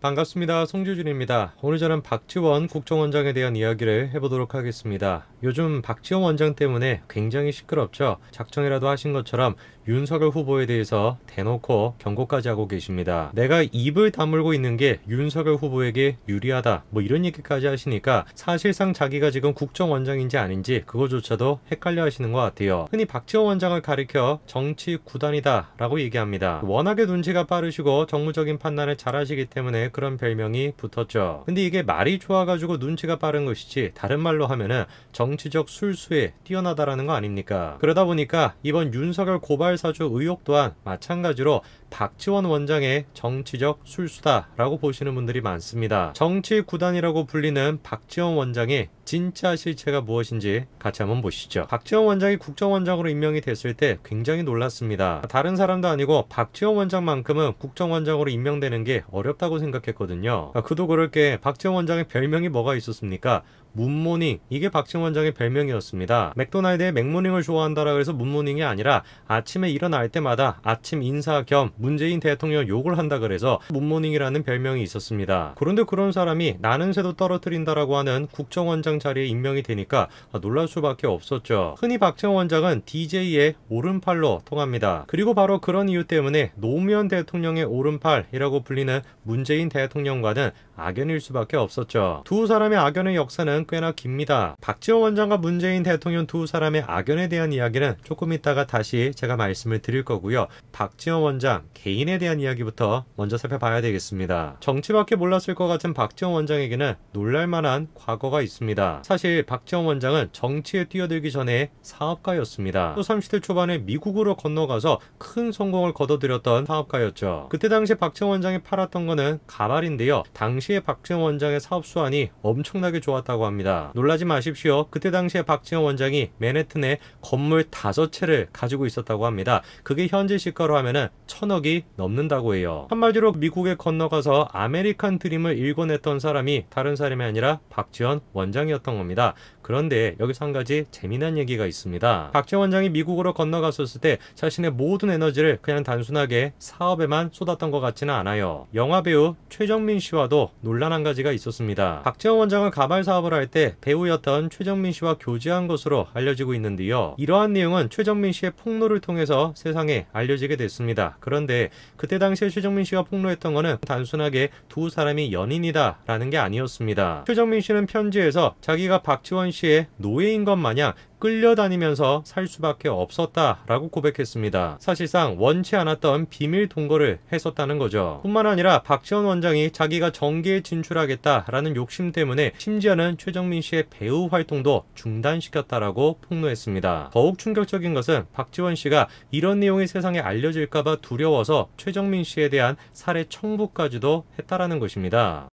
반갑습니다. 송주준입니다. 오늘 저는 박지원 국정원장에 대한 이야기를 해보도록 하겠습니다. 요즘 박지원 원장 때문에 굉장히 시끄럽죠. 작정이라도 하신 것처럼 윤석열 후보에 대해서 대놓고 경고까지 하고 계십니다. 내가 입을 다물고 있는 게 윤석열 후보에게 유리하다 뭐 이런 얘기까지 하시니까 사실상 자기가 지금 국정원장인지 아닌지 그거조차도 헷갈려 하시는 것 같아요. 흔히 박지원 원장을 가리켜 정치 구단이다 라고 얘기합니다. 워낙에 눈치가 빠르시고 정무적인 판단을 잘 하시기 때문에 그런 별명이 붙었죠. 근데 이게 말이 좋아가지고 눈치가 빠른 것이지 다른 말로 하면은 정치적 술수에 뛰어나다라는 거 아닙니까? 그러다 보니까 이번 윤석열 고발 사주 의혹 또한 마찬가지로 박지원 원장의 정치적 술수다라고 보시는 분들이 많습니다. 정치 구단이라고 불리는 박지원 원장의 진짜 실체가 무엇인지 같이 한번 보시죠. 박지원 원장이 국정원장으로 임명이 됐을 때 굉장히 놀랐습니다. 다른 사람도 아니고 박지원 원장만큼은 국정원장으로 임명되는 게 어렵다고 생각했거든요. 아, 그도 그럴 게 박지원 원장의 별명이 뭐가 있었습니까? 문모닝 이게 박진 원장의 별명이었습니다. 맥도날드의 맥모닝을 좋아한다라 그래서 문모닝이 아니라 아침에 일어날 때마다 아침 인사 겸 문재인 대통령 욕을 한다 그래서 문모닝이라는 별명이 있었습니다. 그런데 그런 사람이 나는 새도 떨어뜨린다라고 하는 국정원장 자리에 임명이 되니까 놀랄 수밖에 없었죠. 흔히 박진 원장은 DJ의 오른팔로 통합니다. 그리고 바로 그런 이유 때문에 노무현 대통령의 오른팔이라고 불리는 문재인 대통령과는 악연일 수밖에 없었죠. 두 사람의 악연의 역사는 시간은 꽤나 깁니다. 박지원 원장과 문재인 대통령 두 사람의 악연에 대한 이야기는 조금 있다가 다시 제가 말씀을 드릴 거고요. 박지원 원장 개인에 대한 이야기부터 먼저 살펴봐야 되겠습니다. 정치밖에 몰랐을 것 같은 박지원 원장에게는 놀랄만한 과거가 있습니다. 사실 박지원 원장은 정치에 뛰어들기 전에 사업가였습니다. 또 30대 초반에 미국으로 건너가서 큰 성공을 거둬들였던 사업가였죠. 그때 당시 박지원 원장이 팔았던 거는 가발인데요. 당시에 박지원 원장의 사업 수완이 엄청나게 좋았다고 합니다. 합니다. 놀라지 마십시오. 그때 당시에 박지원 원장이 맨해튼에 건물 5채를 가지고 있었다고 합니다. 그게 현재 시가로 하면은 천억이 넘는다고 해요. 한마디로 미국에 건너가서 아메리칸 드림을 일궈냈던 사람이 다른 사람이 아니라 박지원 원장이었던 겁니다. 그런데 여기서 한 가지 재미난 얘기가 있습니다. 박지원 원장이 미국으로 건너갔었을 때 자신의 모든 에너지를 그냥 단순하게 사업에만 쏟았던 것 같지는 않아요. 영화배우 최정민 씨와도 논란 한 가지가 있었습니다. 박지원 원장은 가발 사업을 할 활동할 때 배우였던 최정민 씨와 교제한 것으로 알려지고 있는데요. 이러한 내용은 최정민 씨의 폭로를 통해서 세상에 알려지게 됐습니다. 그런데 그때 당시에 최정민 씨가 폭로했던 것은 단순하게 두 사람이 연인이다 라는 게 아니었습니다. 최정민 씨는 편지에서 자기가 박지원 씨의 노예인 것 마냥 끌려다니면서 살 수밖에 없었다라고 고백했습니다. 사실상 원치 않았던 비밀 동거를 했었다는 거죠. 뿐만 아니라 박지원 원장이 자기가 정계에 진출하겠다라는 욕심 때문에 심지어는 최정민 씨의 배우 활동도 중단시켰다라고 폭로했습니다. 더욱 충격적인 것은 박지원 씨가 이런 내용이 세상에 알려질까봐 두려워서 최정민 씨에 대한 살해 청부까지도 했다라는 것입니다.